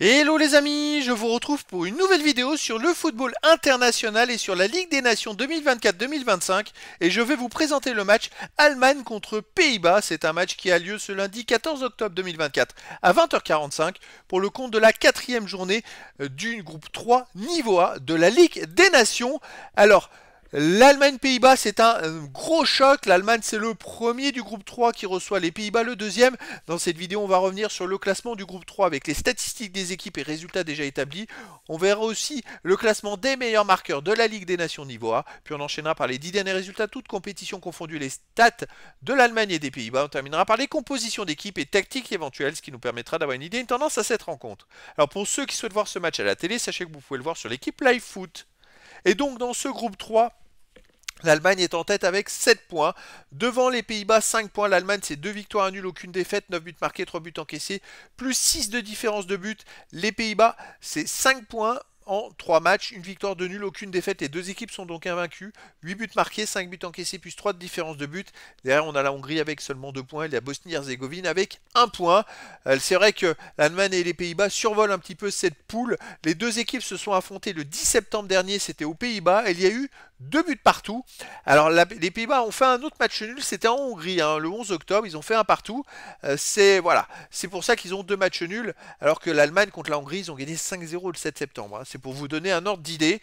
Hello les amis, je vous retrouve pour une nouvelle vidéo sur le football international et sur la Ligue des Nations 2024-2025 et je vais vous présenter le match Allemagne contre Pays-Bas. C'est un match qui a lieu ce lundi 14 octobre 2024 à 20h45 pour le compte de la quatrième journée euh, du groupe 3 niveau A de la Ligue des Nations. Alors, L'Allemagne-Pays-Bas, c'est un euh, gros choc. L'Allemagne, c'est le premier du groupe 3 qui reçoit les Pays-Bas, le deuxième. Dans cette vidéo, on va revenir sur le classement du groupe 3 avec les statistiques des équipes et résultats déjà établis. On verra aussi le classement des meilleurs marqueurs de la Ligue des Nations niveau A. Puis on enchaînera par les 10 derniers résultats, toutes compétitions confondues, les stats de l'Allemagne et des Pays-Bas. On terminera par les compositions d'équipes et tactiques éventuelles, ce qui nous permettra d'avoir une idée, une tendance à cette rencontre. Alors pour ceux qui souhaitent voir ce match à la télé, sachez que vous pouvez le voir sur l'équipe Live Foot. Et donc dans ce groupe 3, L'Allemagne est en tête avec 7 points. Devant les Pays-Bas, 5 points. L'Allemagne, c'est 2 victoires à nul, aucune défaite, 9 buts marqués, 3 buts encaissés, plus 6 de différence de but. Les Pays-Bas, c'est 5 points en 3 matchs, une victoire de nul, aucune défaite. Les deux équipes sont donc invaincues. 8 buts marqués, 5 buts encaissés, plus 3 de différence de but. Derrière, on a la Hongrie avec seulement 2 points et la Bosnie-Herzégovine avec 1 point. Euh, c'est vrai que l'Allemagne et les Pays-Bas survolent un petit peu cette poule. Les deux équipes se sont affrontées le 10 septembre dernier, c'était aux Pays-Bas. Il y a eu deux buts partout. Alors les Pays-Bas ont fait un autre match nul, c'était en Hongrie, hein, le 11 octobre, ils ont fait un partout. Euh, c'est voilà, c'est pour ça qu'ils ont deux matchs nuls, alors que l'Allemagne contre la Hongrie, ils ont gagné 5-0 le 7 septembre. Hein. C'est pour vous donner un ordre d'idée.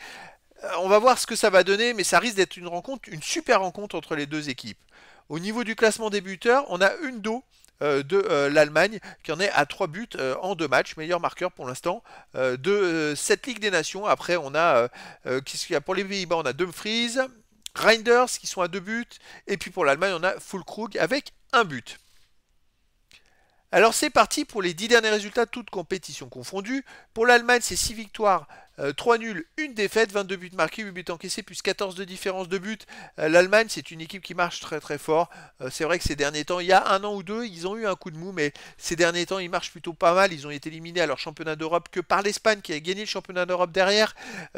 Euh, on va voir ce que ça va donner, mais ça risque d'être une rencontre, une super rencontre entre les deux équipes. Au niveau du classement des buteurs, on a une dos euh, de euh, l'Allemagne qui en est à 3 buts euh, en 2 matchs, meilleur marqueur pour l'instant de cette Ligue des Nations. Après on a a pour les Pays-Bas on a Dumfries, Reinders qui sont à 2 buts et puis pour l'Allemagne on a Fulkrug avec 1 but. Alors c'est parti pour les 10 derniers résultats, toutes compétitions confondues. Pour l'Allemagne, c'est 6 victoires, 3 euh, nuls, une défaite, 22 buts marqués, 8 buts encaissés, plus 14 de différence de buts, euh, L'Allemagne, c'est une équipe qui marche très très fort. Euh, c'est vrai que ces derniers temps, il y a un an ou deux, ils ont eu un coup de mou, mais ces derniers temps, ils marchent plutôt pas mal. Ils ont été éliminés à leur championnat d'Europe que par l'Espagne qui a gagné le championnat d'Europe derrière.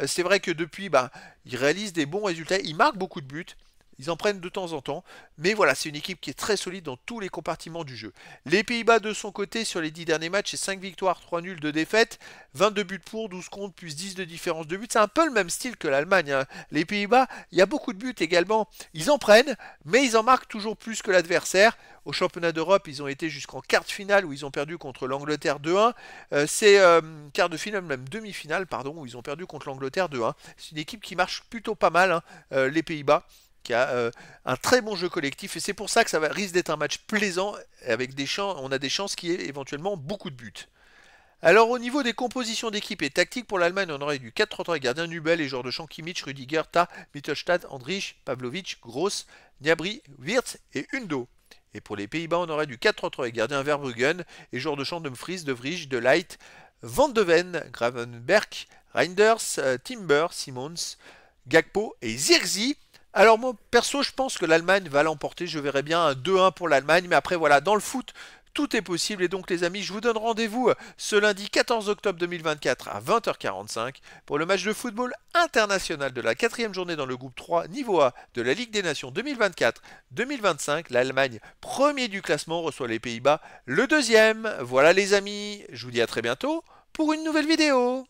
c'est vrai que depuis, ben, ils réalisent des bons résultats, ils marquent beaucoup de buts. Ils en prennent de temps en temps, mais voilà, c'est une équipe qui est très solide dans tous les compartiments du jeu. Les Pays-Bas de son côté, sur les 10 derniers matchs, c'est 5 victoires, 3 nuls, 2 défaites, 22 buts pour, 12 contre, plus 10 de différence de buts. C'est un peu le même style que l'Allemagne. Hein. Les Pays-Bas, il y a beaucoup de buts également. Ils en prennent, mais ils en marquent toujours plus que l'adversaire. Au championnat d'Europe, ils ont été jusqu'en quart de finale où ils ont perdu contre l'Angleterre 2-1. Euh, c'est euh, quart de finale, même demi-finale, pardon, où ils ont perdu contre l'Angleterre 2-1. C'est une équipe qui marche plutôt pas mal, hein, euh, les Pays-Bas qui a euh, un très bon jeu collectif et c'est pour ça que ça va, risque d'être un match plaisant avec des chances, on a des chances qu'il y ait éventuellement beaucoup de buts. Alors au niveau des compositions d'équipe et tactiques pour l'Allemagne, on aurait du 4-3-3 gardien Nubel, et joueurs de champ Kimmich, Rudiger, Ta, Mittelstadt, Andrich, Pavlovich, Gross, Niabri, Wirtz et Undo. Et pour les Pays-Bas, on aurait du 4-3-3 et gardien Verbruggen et joueurs de champ de Dumfries, De Vrij, De Light, Van de Ven, Gravenberg, Reinders, euh, Timber, Simons, Gagpo et Zirzi. Alors moi perso je pense que l'Allemagne va l'emporter, je verrai bien un 2-1 pour l'Allemagne, mais après voilà, dans le foot, tout est possible et donc les amis, je vous donne rendez-vous euh, ce lundi 14 octobre 2024 à 20h45 pour le match de football international de la quatrième journée dans le groupe 3 niveau A de la Ligue des Nations 2024-2025. L'Allemagne, premier du classement, reçoit les Pays-Bas, le deuxième. Voilà les amis, je vous dis à très bientôt pour une nouvelle vidéo.